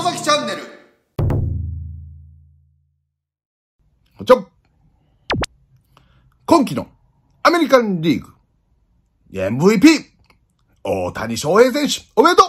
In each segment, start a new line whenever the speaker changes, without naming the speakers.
外崎チャンネル今季のアメリカンリーグ MVP 大谷翔平選手おめでとう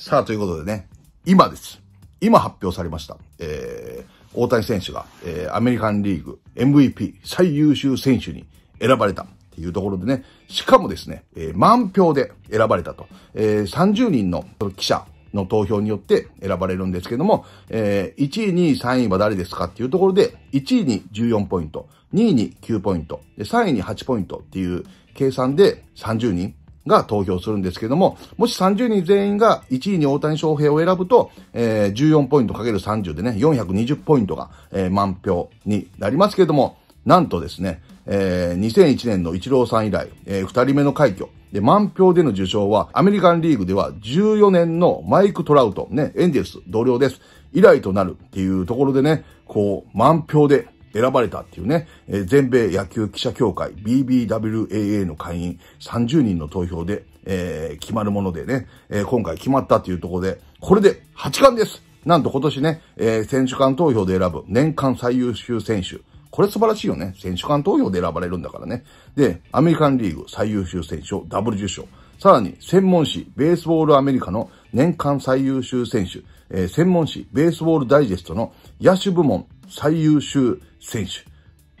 さあ、ということでね、今です。今発表されました。えー、大谷選手が、えー、アメリカンリーグ MVP 最優秀選手に選ばれた。ていうところでね、しかもですね、えー、満票で選ばれたと。えー、30人の記者の投票によって選ばれるんですけども、えー、1位、2位、3位は誰ですかっていうところで、1位に14ポイント、2位に9ポイント、で3位に8ポイントっていう計算で30人が投票するんですけども、もし30人全員が1位に大谷翔平を選ぶと、えー、14ポイントかける30でね、420ポイントが、えー、満票になりますけども、なんとですね、えー、2001年のイチローさん以来、えー、2人目の快挙。で、満票での受賞は、アメリカンリーグでは14年のマイク・トラウト、ね、エンジェルス、同僚です。以来となるっていうところでね、こう、満票で選ばれたっていうね、えー、全米野球記者協会 BBWAA の会員30人の投票で、えー、決まるものでね、えー、今回決まったっていうところで、これで8冠ですなんと今年ね、え選手間投票で選ぶ年間最優秀選手、これ素晴らしいよね。選手間投票で選ばれるんだからね。で、アメリカンリーグ最優秀選手をダブル受賞。さらに、専門誌、ベースボールアメリカの年間最優秀選手、えー、専門誌、ベースボールダイジェストの野手部門最優秀選手。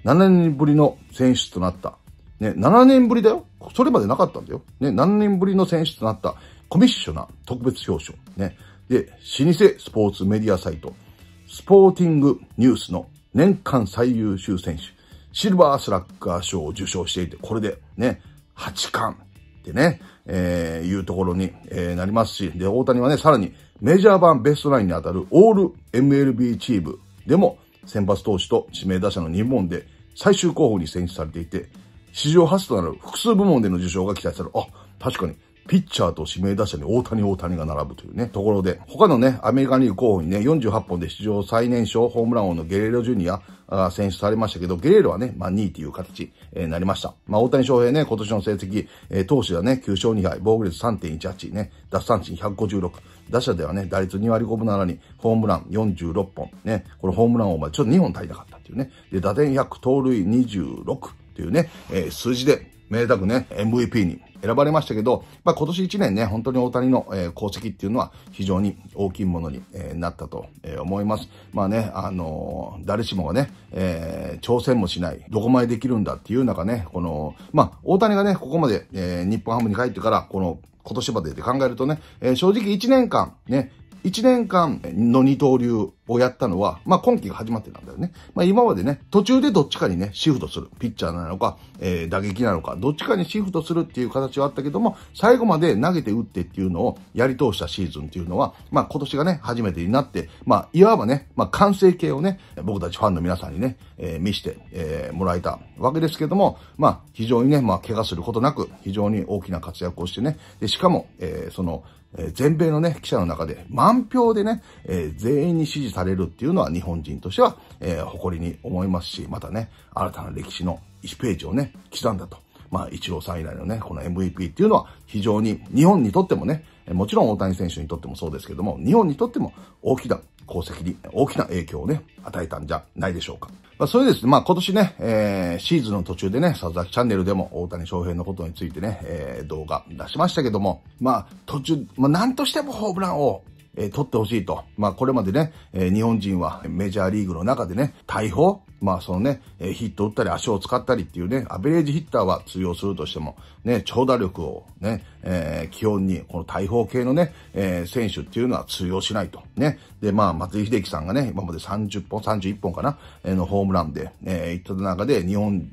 7年ぶりの選出となった。ね、7年ぶりだよ。それまでなかったんだよ。ね、7年ぶりの選出となったコミッショナー特別表彰。ね。で、老舗スポーツメディアサイト、スポーティングニュースの年間最優秀選手、シルバースラッガー賞を受賞していて、これでね、8冠ってね、えー、いうところに、えー、なりますし、で、大谷はね、さらにメジャー版ベストナインに当たるオール MLB チームでも先発投手と指名打者の2部門で最終候補に選出されていて、史上初となる複数部門での受賞が期待される。あ、確かにピッチャーと指名打者に大谷大谷が並ぶというね、ところで、他のね、アメリカに行く候補にね、48本で出場最年少ホームラン王のゲレーロジュニア、あ選出されましたけど、ゲレーロはね、まあ2位という形、えー、なりました。まあ大谷翔平ね、今年の成績、えー、投手はね、9勝2敗、防御率3.18ね、奪三振156、打者ではね、打率2割5分7に、ホームラン46本、ね、これホームラン王までちょっと2本足りなかったっていうね、で、打点100、盗塁26、ていうね、えー、数字でめでたくね、MVP に選ばれましたけど、まあ、今年1年ね、本当に大谷の、え功績っていうのは非常に大きいものに、えなったと、え思います。まあね、あのー、誰しもがね、えー、挑戦もしない、どこまでできるんだっていう中ね、この、まあ、大谷がね、ここまで、えー、日本ハムに帰ってから、この、今年までで考えるとね、えー、正直1年間ね、1年間の二刀流をやったのは、まあ、今季が始まってたんだよね。まあ、今までね、途中でどっちかにね、シフトする。ピッチャーなのか、えー、打撃なのか、どっちかにシフトするっていう形はあったけども、最後まで投げて打ってっていうのをやり通したシーズンっていうのは、まあ、今年がね、初めてになって、まあ、いわばね、まあ、完成形をね、僕たちファンの皆さんにね、えー、見して、えー、もらえたわけですけども、まあ、非常にね、まあ、怪我することなく、非常に大きな活躍をしてね、で、しかも、えー、その、全米のね、記者の中で満票でね、え全員に支持されるっていうのは日本人としては、え誇りに思いますし、またね、新たな歴史の1ページをね、刻んだと。まあ、一郎さん以来のね、この MVP っていうのは非常に日本にとってもね、もちろん大谷選手にとってもそうですけども、日本にとっても大きな功績に大きな影響をね、与えたんじゃないでしょうか。まあ、それですね、まあ、今年ね、えー、シーズンの途中でね、佐々木チャンネルでも大谷翔平のことについてね、えー、動画出しましたけども、まあ、途中、まあ、なんとしてもホームランをえー、取ってほしいと。まあ、これまでね、えー、日本人はメジャーリーグの中でね、大砲、まあそのね、ヒット打ったり足を使ったりっていうね、アベレージヒッターは通用するとしても、ね、長打力をね、えー、基本に、この大砲系のね、えー、選手っていうのは通用しないと。ね。で、まあ松井秀喜さんがね、今まで30本、31本かな、えー、のホームランで、えー、った中で日本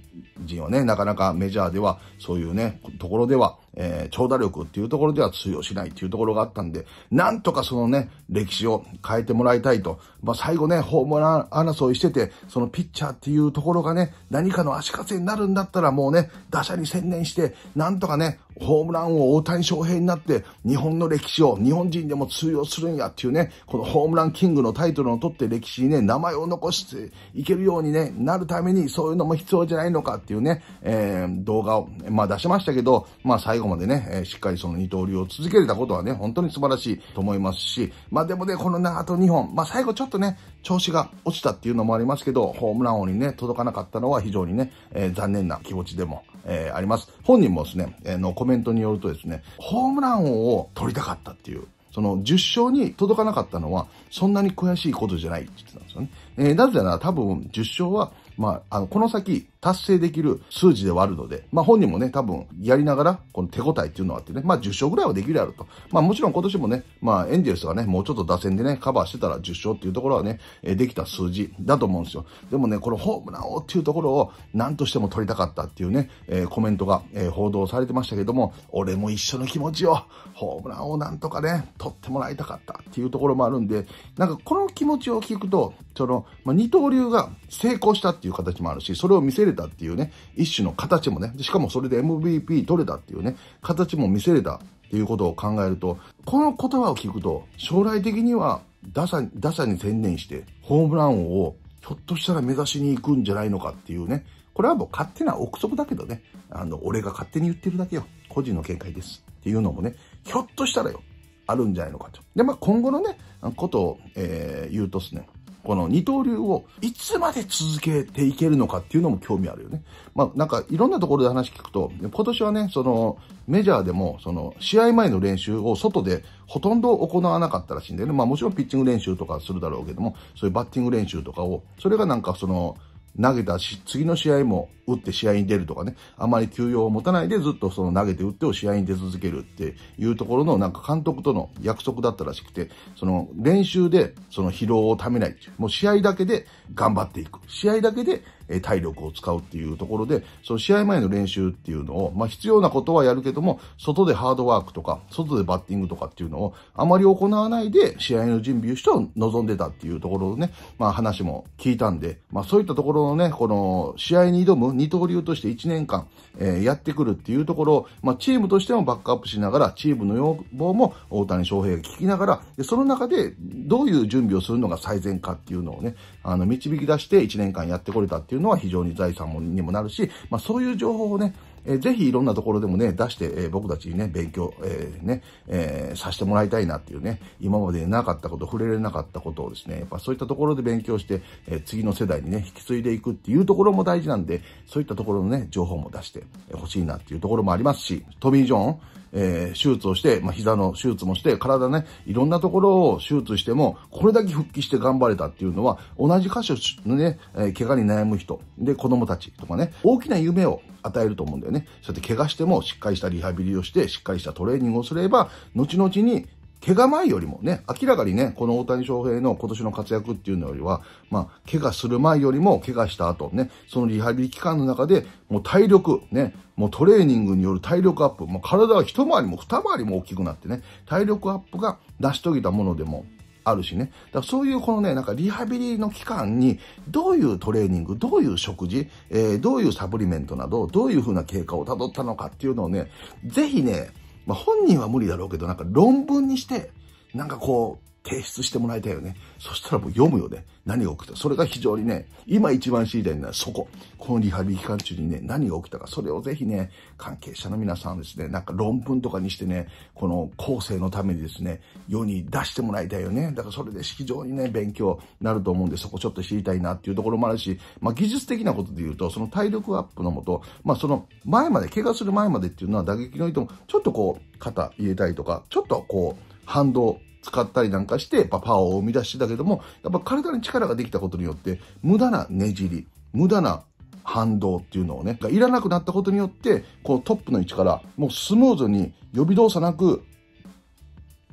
人はね、なかなかメジャーでは、そういうね、ところでは、えー、長打力っていうところでは通用しないっていうところがあったんで、なんとかそのね、歴史を変えてもらいたいと。まあ最後ね、ホームラン争いしてて、そのピッチャーャっていうところがね、何かの足かせになるんだったらもうね、打者に専念して、なんとかね、ホームラン王大谷翔平になって日本の歴史を日本人でも通用するんやっていうね、このホームランキングのタイトルを取って歴史にね、名前を残していけるようにね、なるためにそういうのも必要じゃないのかっていうね、えー、動画を、まあ出しましたけど、まあ最後までね、えー、しっかりその二刀流を続けれたことはね、本当に素晴らしいと思いますし、まあでもね、このね、あと2本、まあ最後ちょっとね、調子が落ちたっていうのもありますけど、ホームラン王にね、届かなかったのは非常にね、えー、残念な気持ちでもえー、あります。本人もですね、えー、のコメントによるとですね、ホームラン王を取りたかったっていう、その10勝に届かなかったのは、そんなに悔しいことじゃないって言ってたんですよね。えー、なぜなら多分10勝はまあ、あの、この先、達成できる数字ではあるので、まあ本人もね、多分、やりながら、この手応えっていうのはあってね、まあ10勝ぐらいはできるやろと。まあもちろん今年もね、まあエンジェルスがね、もうちょっと打線でね、カバーしてたら10勝っていうところはね、えできた数字だと思うんですよ。でもね、このホームラン王っていうところを、何としても取りたかったっていうね、えー、コメントが、えー、報道されてましたけども、俺も一緒の気持ちを、ホームランをなんとかね、取ってもらいたかったっていうところもあるんで、なんかこの気持ちを聞くと、その、まあ、二刀流が成功したっていう形もあるし、それを見せれたっていうね、一種の形もね、しかもそれで MVP 取れたっていうね、形も見せれたっていうことを考えると、この言葉を聞くと、将来的には打者打者に専念して、ホームラン王をひょっとしたら目指しに行くんじゃないのかっていうね、これはもう勝手な憶測だけどね、あの、俺が勝手に言ってるだけよ。個人の見解です。っていうのもね、ひょっとしたらよ、あるんじゃないのかと。で、まあ、今後のね、ことを、えー、言うとですね、この二刀流をいつまで続けていけるのかっていうのも興味あるよね。まあなんかいろんなところで話聞くと、今年はね、そのメジャーでもその試合前の練習を外でほとんど行わなかったらしいんだよね。まあもちろんピッチング練習とかするだろうけども、そういうバッティング練習とかを、それがなんかその投げたし、次の試合も打って試合に出るとかね、あまり休養を持たないでずっとその投げて打ってを試合に出続けるっていうところのなんか監督との約束だったらしくて、その練習でその疲労をためないもう試合だけで頑張っていく。試合だけでえ体力を使うっていうところで、その試合前の練習っていうのを、まあ必要なことはやるけども、外でハードワークとか、外でバッティングとかっていうのをあまり行わないで試合の準備をして望んでたっていうところをね、まあ話も聞いたんで、まあそういったところのね、この試合に挑む二刀流として1年間、えー、やってくるっていうところを、まあチームとしてもバックアップしながら、チームの要望も大谷翔平が聞きながら、でその中でどういう準備をするのが最善かっていうのをね、あの導き出して1年間やってこれたっていうののは非常に財産にもなるし、まあ、そういう情報をね、えー、ぜひいろんなところでもね、出して、えー、僕たちにね、勉強、えー、ね、えー、させてもらいたいなっていうね、今までなかったこと、触れれなかったことをですね、やっぱそういったところで勉強して、えー、次の世代にね、引き継いでいくっていうところも大事なんで、そういったところのね、情報も出してほしいなっていうところもありますし、トミー・ジョン、えー、手術をして、まあ、膝の手術もして、体ね、いろんなところを手術しても、これだけ復帰して頑張れたっていうのは、同じ箇所のね、えー、怪我に悩む人、で、子供たちとかね、大きな夢を与えると思うんだよね。そうやって怪我してもしっかりしたリハビリをして、しっかりしたトレーニングをすれば、後々に怪我前よりもね、明らかにね、この大谷翔平の今年の活躍っていうのよりは、まあ、怪我する前よりも、怪我した後ね、そのリハビリ期間の中で、もう体力、ね、もうトレーニングによる体力アップ、もう体は一回りも二回りも大きくなってね、体力アップが成し遂げたものでも、あるしね。だからそういうこのね、なんかリハビリの期間に、どういうトレーニング、どういう食事、えー、どういうサプリメントなど、どういう風な経過をたどったのかっていうのをね、ぜひね、まあ、本人は無理だろうけど、なんか論文にして、なんかこう、提出してもらいたいよね。そしたらもう読むよね。何が起きたそれが非常にね、今一番知りたいのはそこ。このリハビリ期間中にね、何が起きたか。それをぜひね、関係者の皆さんですね、なんか論文とかにしてね、この後世のためにですね、世に出してもらいたいよね。だからそれで非常にね、勉強になると思うんで、そこちょっと知りたいなっていうところもあるし、まあ技術的なことで言うと、その体力アップのもと、まあその前まで、怪我する前までっていうのは打撃の図も、ちょっとこう、肩入れたりとか、ちょっとこう、反動使ったりなんかして、パワーを生み出してたけども、やっぱ体に力ができたことによって、無駄なねじり、無駄な反動っていうのをね、いらなくなったことによって、こうトップの位置から、もうスムーズに予備動作なく、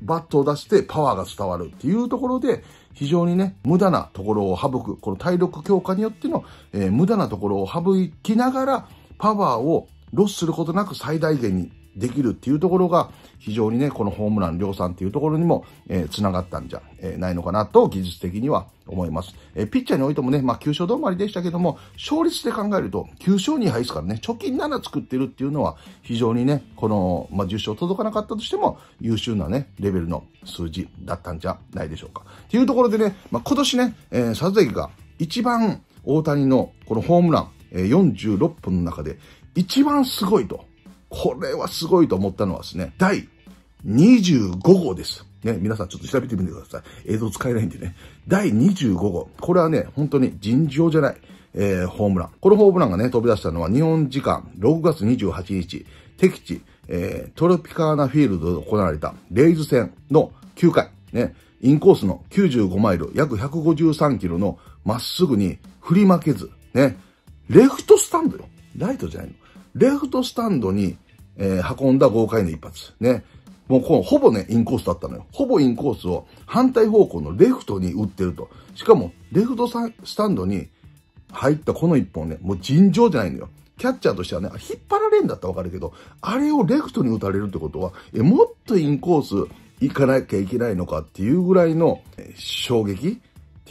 バットを出してパワーが伝わるっていうところで、非常にね、無駄なところを省く、この体力強化によっての、えー、無駄なところを省きながら、パワーをロスすることなく最大限にできるっていうところが、非常にね、このホームラン量産っていうところにも、えー、繋がったんじゃ、ないのかなと、技術的には思います。えー、ピッチャーにおいてもね、まあ、9勝止まりでしたけども、勝率で考えると、9勝2敗ですからね、貯金7作ってるっていうのは、非常にね、この、まあ、10勝届かなかったとしても、優秀なね、レベルの数字だったんじゃないでしょうか。っていうところでね、まあ、今年ね、え佐々木が一番大谷のこのホームラン、えー、46本の中で、一番すごいと。これはすごいと思ったのはですね、第25号です。ね、皆さんちょっと調べてみてください。映像使えないんでね。第25号。これはね、本当に尋常じゃない、えー、ホームラン。このホームランがね、飛び出したのは日本時間6月28日、敵地、えー、トロピカーナフィールドで行われたレイズ戦の9回、ね、インコースの95マイル、約153キロのまっすぐに振り負けず、ね、レフトスタンドよ。ライトじゃないの。レフトスタンドに、えー、運んだ豪快な一発。ね。もうこのほぼね、インコースだったのよ。ほぼインコースを反対方向のレフトに打ってると。しかも、レフトスタンドに入ったこの一本ね、もう尋常じゃないのよ。キャッチャーとしてはね、引っ張られんだったらわかるけど、あれをレフトに打たれるってことは、え、もっとインコース行かなきゃいけないのかっていうぐらいの衝撃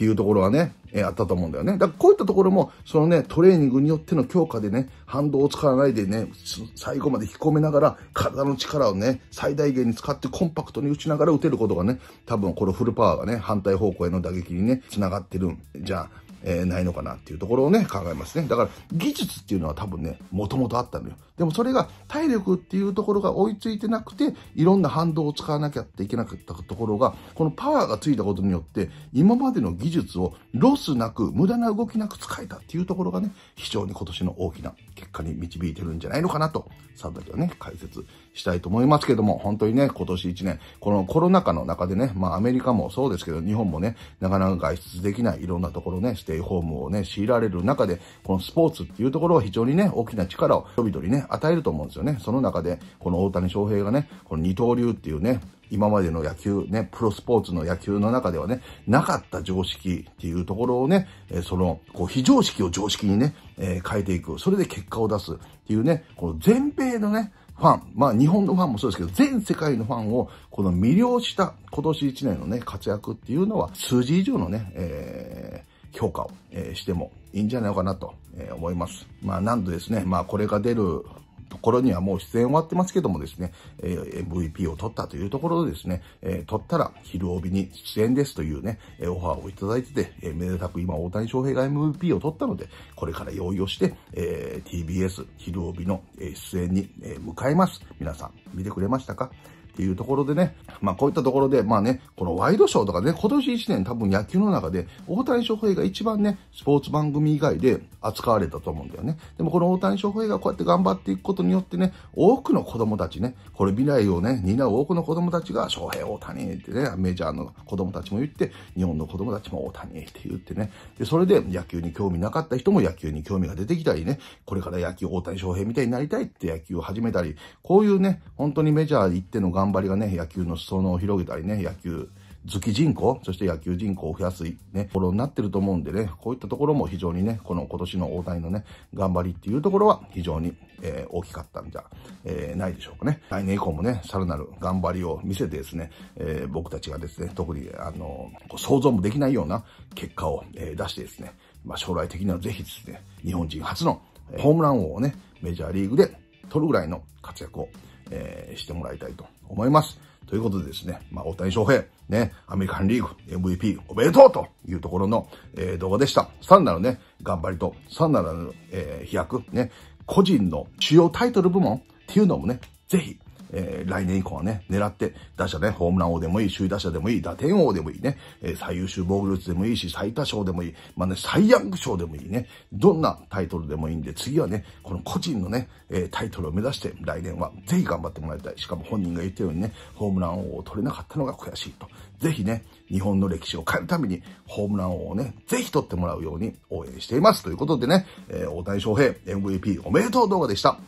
っていうところはね、えー、あったと思うんだよね。だからこういったところも、そのね、トレーニングによっての強化でね、反動を使わないでね、最後まで引っ込めながら、体の力をね、最大限に使ってコンパクトに打ちながら打てることがね、多分このフルパワーがね、反対方向への打撃にね、繋がってるんじゃえー、ないのかなっていうところをね、考えますね。だから、技術っていうのは多分ね、もともとあったのよ。でもそれが体力っていうところが追いついてなくて、いろんな反動を使わなきゃっていけなかったところが、このパワーがついたことによって、今までの技術をロスなく、無駄な動きなく使えたっていうところがね、非常に今年の大きな結果に導いてるんじゃないのかなと、さだけはね、解説したいと思いますけども、本当にね、今年1年、このコロナ禍の中でね、まあアメリカもそうですけど、日本もね、なかなか外出できないいろんなところね、ステイホームをね、強いられる中で、このスポーツっていうところは非常にね、大きな力を人々にね、与えると思うんですよね。その中で、この大谷翔平がね、この二刀流っていうね、今までの野球、ね、プロスポーツの野球の中ではね、なかった常識っていうところをね、その、こう、非常識を常識にね、え変えていく。それで結果を出すっていうね、この全米のね、ファン、まあ日本のファンもそうですけど、全世界のファンをこの魅了した今年1年のね、活躍っていうのは数字以上のね、えー、評価を、えー、してもいいんじゃないかなと思います。まあなんとですね、まあこれが出るところにはもう出演終わってますけどもですね、えー、MVP を取ったというところでですね、えー、取ったら昼帯に出演ですというね、えオファーをいただいてて、えめでたく今大谷翔平が MVP を取ったので、これから用意をして、え TBS 昼帯の出演に向かいます。皆さん、見てくれましたかっていうところでね、まあこういったところで、まあね、このワイドショーとかね、今年1年多分野球の中で、大谷翔平が一番ね、スポーツ番組以外で扱われたと思うんだよね。でもこの大谷翔平がこうやって頑張っていくことによってね、多くの子供たちね、これ未来をね、担う多くの子供たちが、翔平大谷ってね、メジャーの子供たちも言って、日本の子供たちも大谷って言ってね、で、それで野球に興味なかった人も野球に興味が出てきたりね、これから野球大谷翔平みたいになりたいって野球を始めたり、こういうね、本当にメジャー行っての頑張りがね、野球の裾野を広げたりね、野球好き人口、そして野球人口を増やすね、ところになってると思うんでね、こういったところも非常にね、この今年の大谷のね、頑張りっていうところは非常に、えー、大きかったんじゃ、えー、ないでしょうかね。来年以降もね、さらなる頑張りを見せてですね、えー、僕たちがですね、特に、あの、想像もできないような結果を、え出してですね、まあ、将来的にはぜひですね、日本人初のホームラン王をね、メジャーリーグで取るぐらいの活躍をえー、してもらいたいと思います。ということでですね、まあ、大谷翔平、ね、アメリカンリーグ MVP おめでとうというところの、えー、動画でした。さらなるね、頑張りと、さらなる、えー、飛躍、ね、個人の主要タイトル部門っていうのもね、ぜひえー、来年以降はね、狙って、打者ね、ホームラン王でもいい、首位打者でもいい、打点王でもいいね、えー、最優秀防御率でもいいし、最多勝でもいい、まあね、サイヤング賞でもいいね、どんなタイトルでもいいんで、次はね、この個人のね、えー、タイトルを目指して、来年はぜひ頑張ってもらいたい。しかも本人が言ったようにね、ホームラン王を取れなかったのが悔しいと。ぜひね、日本の歴史を変えるために、ホームラン王をね、ぜひ取ってもらうように応援しています。ということでね、えー、大谷翔平 MVP おめでとう動画でした。